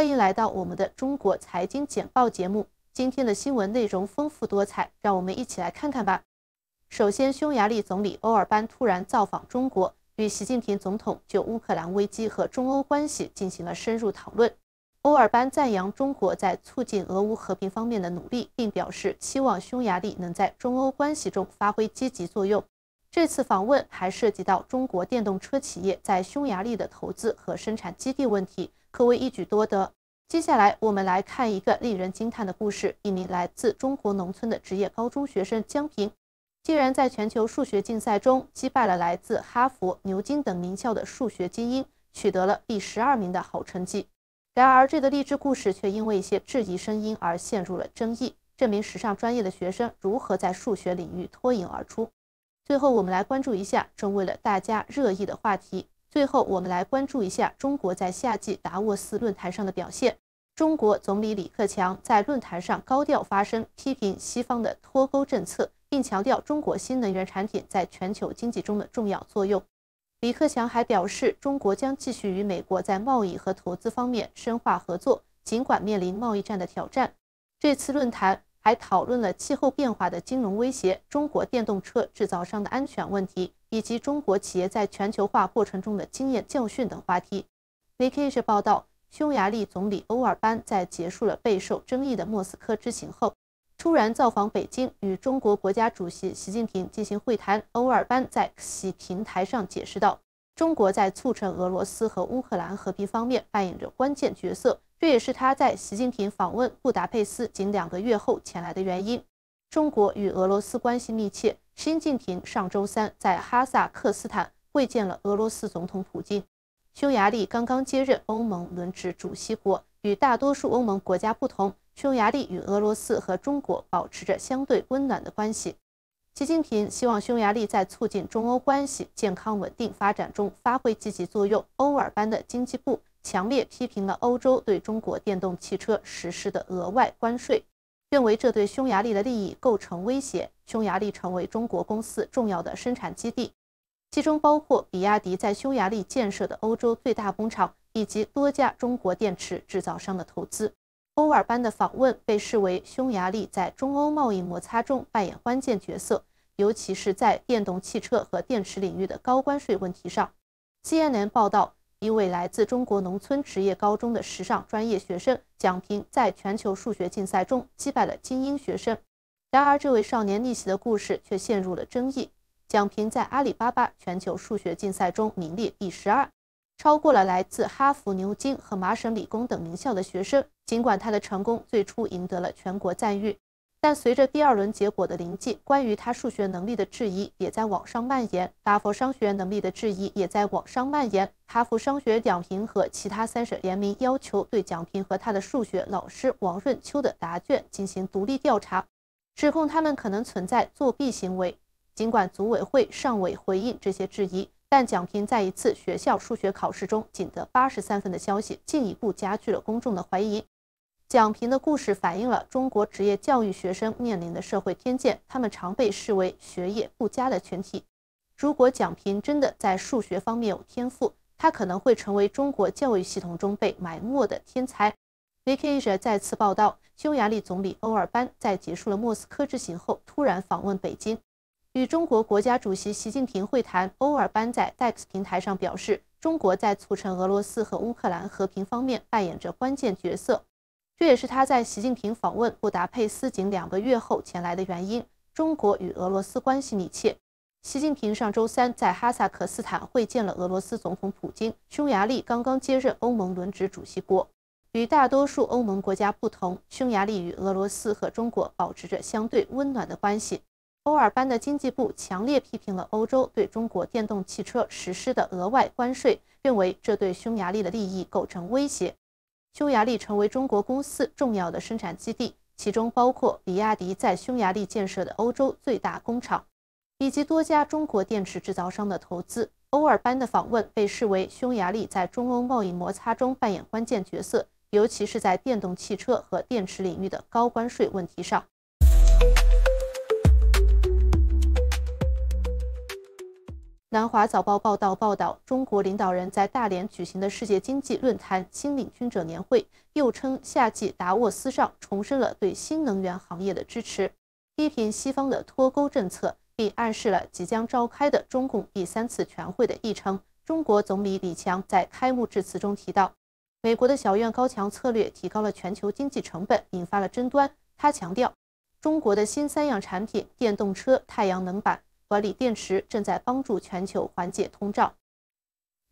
欢迎来到我们的中国财经简报节目。今天的新闻内容丰富多彩，让我们一起来看看吧。首先，匈牙利总理欧尔班突然造访中国，与习近平总统就乌克兰危机和中欧关系进行了深入讨论。欧尔班赞扬中国在促进俄乌和平方面的努力，并表示希望匈牙利能在中欧关系中发挥积极作用。这次访问还涉及到中国电动车企业在匈牙利的投资和生产基地问题。可谓一举多得。接下来，我们来看一个令人惊叹的故事：一名来自中国农村的职业高中学生江平，竟然在全球数学竞赛中击败了来自哈佛、牛津等名校的数学精英，取得了第十二名的好成绩。然而，这个励志故事却因为一些质疑声音而陷入了争议。这名时尚专业的学生如何在数学领域脱颖而出？最后，我们来关注一下正为了大家热议的话题。最后，我们来关注一下中国在夏季达沃斯论坛上的表现。中国总理李克强在论坛上高调发声，批评西方的脱钩政策，并强调中国新能源产品在全球经济中的重要作用。李克强还表示，中国将继续与美国在贸易和投资方面深化合作，尽管面临贸易战的挑战。这次论坛。还讨论了气候变化的金融威胁、中国电动车制造商的安全问题，以及中国企业在全球化过程中的经验教训等话题。v k 日电讯报》报道，匈牙利总理欧尔班在结束了备受争议的莫斯科之行后，突然造访北京，与中国国家主席习近平进行会谈。欧尔班在其平台上解释道：“中国在促成俄罗斯和乌克兰和平方面扮演着关键角色。”这也是他在习近平访问布达佩斯仅两个月后前来的原因。中国与俄罗斯关系密切，习近平上周三在哈萨克斯坦会见了俄罗斯总统普京。匈牙利刚刚接任欧盟轮值主席国，与大多数欧盟国家不同，匈牙利与俄罗斯和中国保持着相对温暖的关系。习近平希望匈牙利在促进中欧关系健康稳定发展中发挥积极作用。欧尔班的经济部。强烈批评了欧洲对中国电动汽车实施的额外关税，认为这对匈牙利的利益构成威胁。匈牙利成为中国公司重要的生产基地，其中包括比亚迪在匈牙利建设的欧洲最大工厂，以及多家中国电池制造商的投资。欧尔班的访问被视为匈牙利在中欧贸易摩擦中扮演关键角色，尤其是在电动汽车和电池领域的高关税问题上。CNN 报道。一位来自中国农村职业高中的时尚专业学生蒋平，在全球数学竞赛中击败了精英学生。然而，这位少年逆袭的故事却陷入了争议。蒋平在阿里巴巴全球数学竞赛中名列第十二，超过了来自哈佛、牛津和麻省理工等名校的学生。尽管他的成功最初赢得了全国赞誉。但随着第二轮结果的临近，关于他数学能力的质疑也在网上蔓延。哈佛商学院能力的质疑也在网上蔓延。哈佛商学蒋平和其他三省联名要求对蒋平和他的数学老师王润秋的答卷进行独立调查，指控他们可能存在作弊行为。尽管组委会尚未回应这些质疑，但蒋平在一次学校数学考试中仅得八十三分的消息，进一步加剧了公众的怀疑。蒋平的故事反映了中国职业教育学生面临的社会偏见，他们常被视为学业不佳的群体。如果蒋平真的在数学方面有天赋，他可能会成为中国教育系统中被埋没的天才。v i k i n i a 再次报道，匈牙利总理欧尔班在结束了莫斯科之行后，突然访问北京，与中国国家主席习近平会谈。欧尔班在 Dex 平台上表示，中国在促成俄罗斯和乌克兰和平方面扮演着关键角色。这也是他在习近平访问布达佩斯仅两个月后前来的原因。中国与俄罗斯关系密切。习近平上周三在哈萨克斯坦会见了俄罗斯总统普京。匈牙利刚刚接任欧盟轮值主席国，与大多数欧盟国家不同，匈牙利与俄罗斯和中国保持着相对温暖的关系。欧尔班的经济部强烈批评了欧洲对中国电动汽车实施的额外关税，认为这对匈牙利的利益构成威胁。匈牙利成为中国公司重要的生产基地，其中包括比亚迪在匈牙利建设的欧洲最大工厂，以及多家中国电池制造商的投资。欧尔班的访问被视为匈牙利在中欧贸易摩擦中扮演关键角色，尤其是在电动汽车和电池领域的高关税问题上。南华早报报道，报道中国领导人，在大连举行的世界经济论坛新领军者年会，又称夏季达沃斯上，重申了对新能源行业的支持，批评西方的脱钩政策，并暗示了即将召开的中共第三次全会的议程。中国总理李强在开幕致辞中提到，美国的小院高墙策略提高了全球经济成本，引发了争端。他强调，中国的新三样产品——电动车、太阳能板。管理电池正在帮助全球缓解通胀。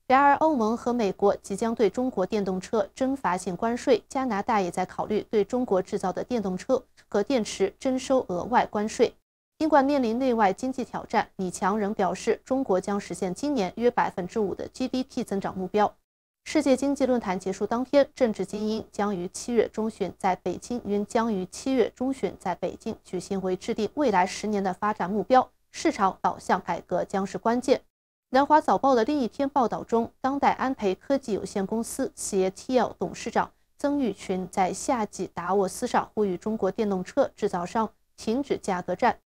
然而，欧盟和美国即将对中国电动车征罚性关税，加拿大也在考虑对中国制造的电动车和电池征收额外关税。尽管面临内外经济挑战，李强仍表示，中国将实现今年约百分之五的 GDP 增长目标。世界经济论坛结束当天，政治精英将于七月中旬在北京，将于七月中旬在北京举行为制定未来十年的发展目标。市场导向改革将是关键。南华早报的另一篇报道中，当代安培科技有限公司 CTO 董事长曾玉群在夏季达沃斯上呼吁中国电动车制造商停止价格战。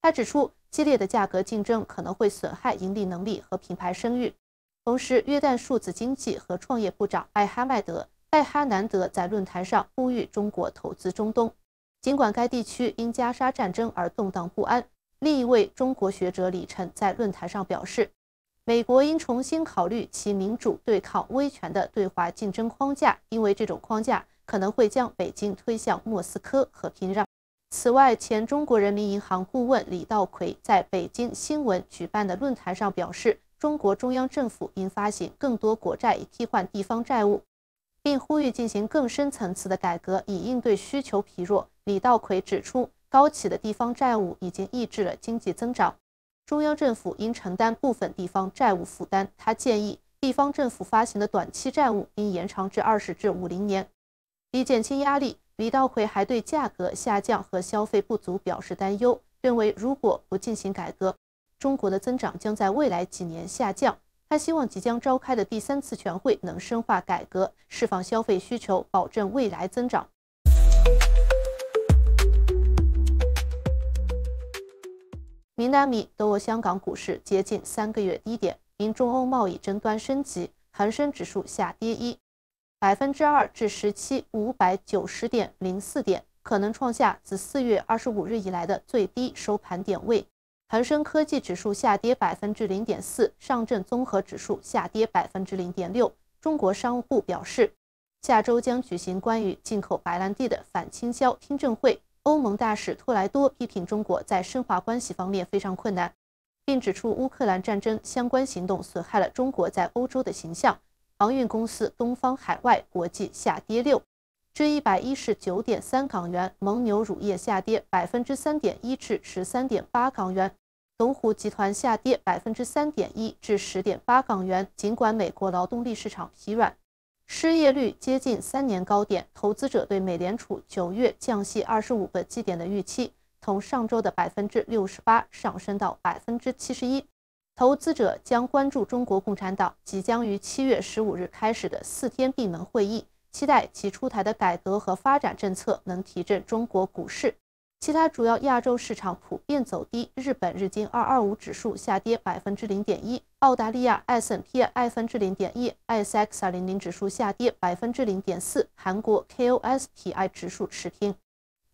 他指出，激烈的价格竞争可能会损害盈利能力和品牌声誉。同时，约旦数字经济和创业部长艾哈迈德·艾哈南德在论坛上呼吁中国投资中东，尽管该地区因加沙战争而动荡不安。另一位中国学者李晨在论坛上表示，美国应重新考虑其民主对抗威权的对华竞争框架，因为这种框架可能会将北京推向莫斯科和平壤。此外，前中国人民银行顾问李道葵在北京新闻举办的论坛上表示，中国中央政府应发行更多国债以替换地方债务，并呼吁进行更深层次的改革以应对需求疲弱。李道葵指出。高企的地方债务已经抑制了经济增长，中央政府应承担部分地方债务负担。他建议，地方政府发行的短期债务应延长至二十至五零年，以减轻压力。李稻葵还对价格下降和消费不足表示担忧，认为如果不进行改革，中国的增长将在未来几年下降。他希望即将召开的第三次全会能深化改革，释放消费需求，保证未来增长。明达米德沃，香港股市接近三个月低点，因中欧贸易争端升级，恒生指数下跌一百分之二至十七五百九十点零四点，可能创下自四月二十五日以来的最低收盘点位。恒生科技指数下跌百分之零点四，上证综合指数下跌百分之零点六。中国商务部表示，下周将举行关于进口白兰地的反倾销听证会。欧盟大使托莱多批评中国在深化关系方面非常困难，并指出乌克兰战争相关行动损害了中国在欧洲的形象。航运公司东方海外国际下跌六至一百一十九点三港元，蒙牛乳业下跌百分之三点一至十三点八港元，龙湖集团下跌百分之三点一至十点八港元。尽管美国劳动力市场疲软。失业率接近三年高点，投资者对美联储九月降息25个基点的预期从上周的68%上升到71%。投资者将关注中国共产党即将于七月十五日开始的四天闭门会议，期待其出台的改革和发展政策能提振中国股市。其他主要亚洲市场普遍走低，日本日经二二五指数下跌百分之零点一，澳大利亚 i s x 二零零指数下跌百分之零点四，韩国 k o s T i 指数持平。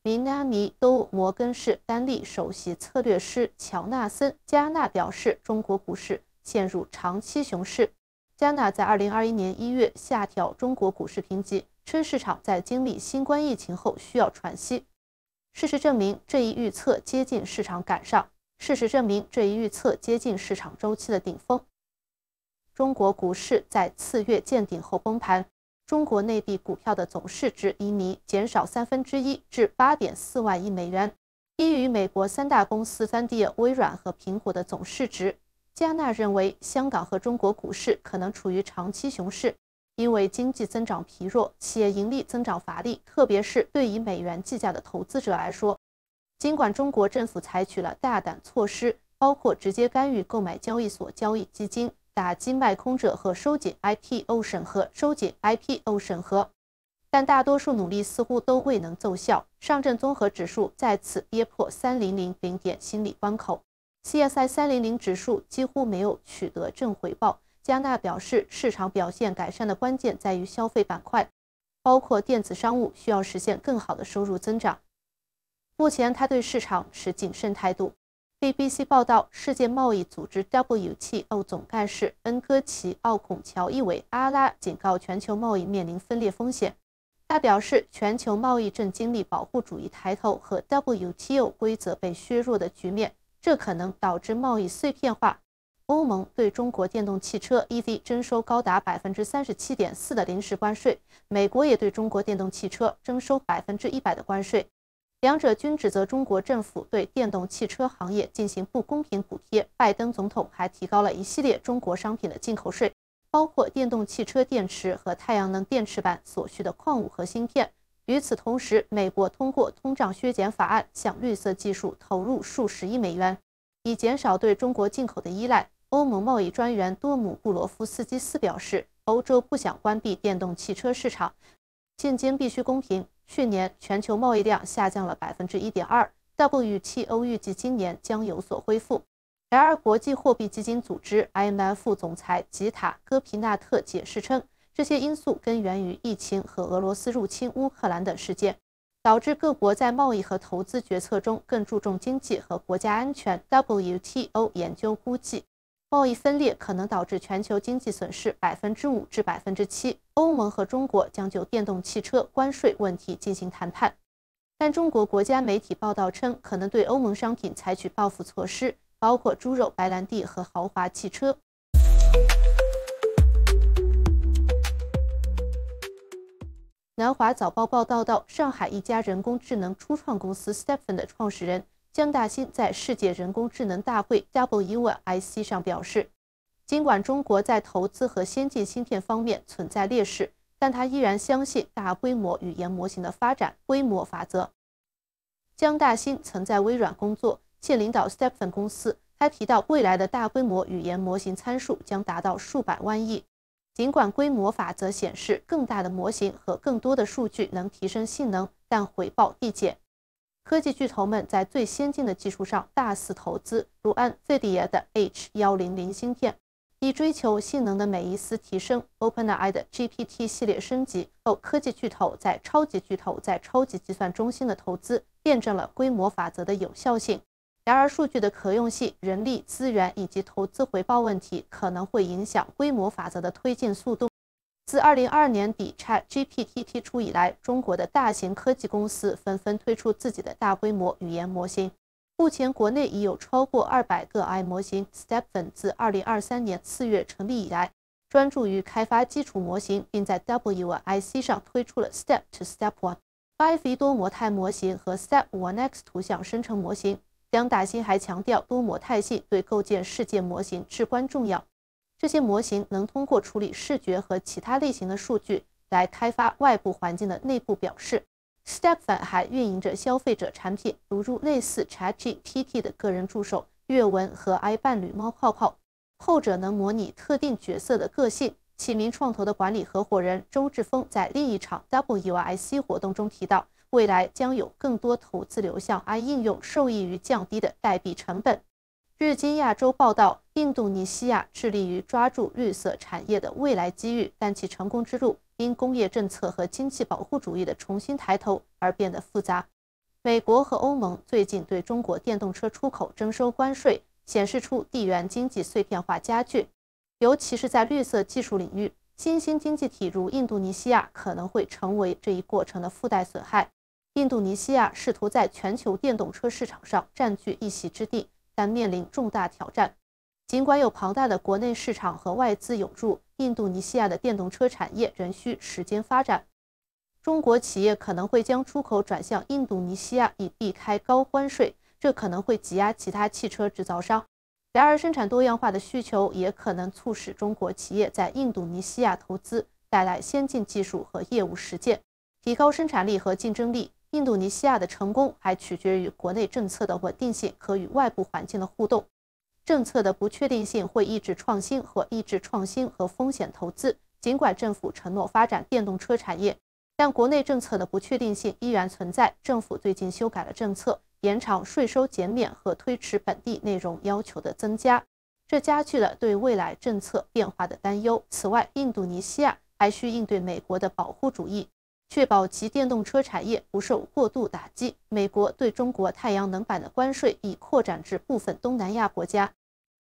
明拉尼都摩根士丹利首席策略师乔纳森·加纳表示，中国股市陷入长期熊市。加纳在二零二一年一月下调中国股市评级，称市场在经历新冠疫情后需要喘息。事实证明，这一预测接近市场赶上。事实证明，这一预测接近市场周期的顶峰。中国股市在次月见顶后崩盘，中国内地股票的总市值一年减少三分之一至八点四万亿美元，低于美国三大公司三 D 微软和苹果的总市值。加纳认为，香港和中国股市可能处于长期熊市。因为经济增长疲弱，企业盈利增长乏力，特别是对于美元计价的投资者来说，尽管中国政府采取了大胆措施，包括直接干预购买交易所交易基金、打击卖空者和收紧 IPO 审核、收紧 IPO 审核，但大多数努力似乎都未能奏效。上证综合指数再次跌破3000点心理关口，CSI 300指数几乎没有取得正回报。加纳表示，市场表现改善的关键在于消费板块，包括电子商务需要实现更好的收入增长。目前，他对市场持谨慎态度。BBC 报道，世界贸易组织 WTO 总干事恩戈奇·奥孔乔伊韦阿拉警告全球贸易面临分裂风险。他表示，全球贸易正经历保护主义抬头和 WTO 规则被削弱的局面，这可能导致贸易碎片化。欧盟对中国电动汽车 EV 征收高达百分之三十七点四的临时关税，美国也对中国电动汽车征收百分之一百的关税，两者均指责中国政府对电动汽车行业进行不公平补贴。拜登总统还提高了一系列中国商品的进口税，包括电动汽车电池和太阳能电池板所需的矿物和芯片。与此同时，美国通过通胀削减法案向绿色技术投入数十亿美元，以减少对中国进口的依赖。欧盟贸易专员多姆布罗夫斯基斯表示，欧洲不想关闭电动汽车市场，竞争必须公平。去年全球贸易量下降了百分之一点二，WTO 预计今年将有所恢复。然而，国际货币基金组织 IMF 总裁吉塔戈皮纳特解释称，这些因素根源于疫情和俄罗斯入侵乌克兰等事件，导致各国在贸易和投资决策中更注重经济和国家安全。WTO 研究估计。贸易分裂可能导致全球经济损失百分之五至百分之七。欧盟和中国将就电动汽车关税问题进行谈判，但中国国家媒体报道称，可能对欧盟商品采取报复措施，包括猪肉、白兰地和豪华汽车。南华早报报道，到上海一家人工智能初创公司 Stephan 的创始人。江大新在世界人工智能大会 w i c 上表示，尽管中国在投资和先进芯片方面存在劣势，但他依然相信大规模语言模型的发展规模法则。江大新曾在微软工作，现领导 Stephan 公司。他还提到，未来的大规模语言模型参数将达到数百万亿。尽管规模法则显示，更大的模型和更多的数据能提升性能，但回报递减。科技巨头们在最先进的技术上大肆投资，如安费尼亚的 H100 芯片，以追求性能的每一丝提升。OpenAI 的 GPT 系列升级后，科技巨头在超级巨头在超级计算中心的投资，验证了规模法则的有效性。然而，数据的可用性、人力资源以及投资回报问题，可能会影响规模法则的推进速度。自二零二年底 ChatGPT 推出以来，中国的大型科技公司纷纷推出自己的大规模语言模型。目前，国内已有超过二百个 AI 模型。s t e p o n 自二零二三年四月成立以来，专注于开发基础模型，并在 W1IC 上推出了 s t e p to Step1、Fivei 多模态模型和 Step One X 图像生成模型。杨大新还强调，多模态性对构建世界模型至关重要。这些模型能通过处理视觉和其他类型的数据来开发外部环境的内部表示。s t e p f u n d 还运营着消费者产品，如入类似 ChatGPT 的个人助手阅文和 i 伴侣猫泡泡，后者能模拟特定角色的个性。启明创投的管理合伙人周志峰在另一场 w e i c 活动中提到，未来将有更多投资流向 i 应用，受益于降低的代币成本。日经亚洲报道，印度尼西亚致力于抓住绿色产业的未来机遇，但其成功之路因工业政策和经济保护主义的重新抬头而变得复杂。美国和欧盟最近对中国电动车出口征收关税，显示出地缘经济碎片化加剧，尤其是在绿色技术领域，新兴经济体如印度尼西亚可能会成为这一过程的附带损害。印度尼西亚试图在全球电动车市场上占据一席之地。但面临重大挑战。尽管有庞大的国内市场和外资涌入，印度尼西亚的电动车产业仍需时间发展。中国企业可能会将出口转向印度尼西亚以避开高关税，这可能会挤压其他汽车制造商。然而，生产多样化的需求也可能促使中国企业在印度尼西亚投资，带来先进技术和业务实践，提高生产力和竞争力。印度尼西亚的成功还取决于国内政策的稳定性和与外部环境的互动。政策的不确定性会抑制创新和抑制创新和风险投资。尽管政府承诺发展电动车产业，但国内政策的不确定性依然存在。政府最近修改了政策，延长税收减免和推迟本地内容要求的增加，这加剧了对未来政策变化的担忧。此外，印度尼西亚还需应对美国的保护主义。确保其电动车产业不受过度打击。美国对中国太阳能板的关税已扩展至部分东南亚国家，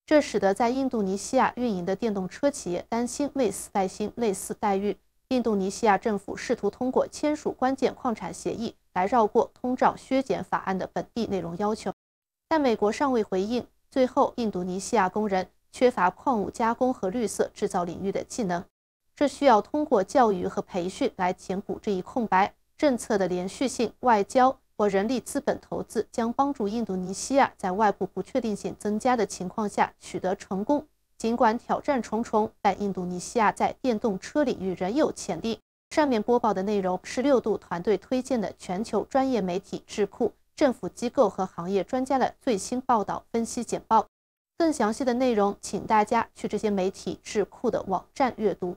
这使得在印度尼西亚运营的电动车企业担心类似待遇。印度尼西亚政府试图通过签署关键矿产协议来绕过通胀削减法案的本地内容要求，但美国尚未回应。最后，印度尼西亚工人缺乏矿物加工和绿色制造领域的技能。这需要通过教育和培训来填补这一空白。政策的连续性、外交或人力资本投资将帮助印度尼西亚在外部不确定性增加的情况下取得成功。尽管挑战重重，但印度尼西亚在电动车领域仍有潜力。上面播报的内容是六度团队推荐的全球专业媒体、智库、政府机构和行业专家的最新报道分析简报。更详细的内容，请大家去这些媒体智库的网站阅读。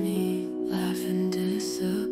so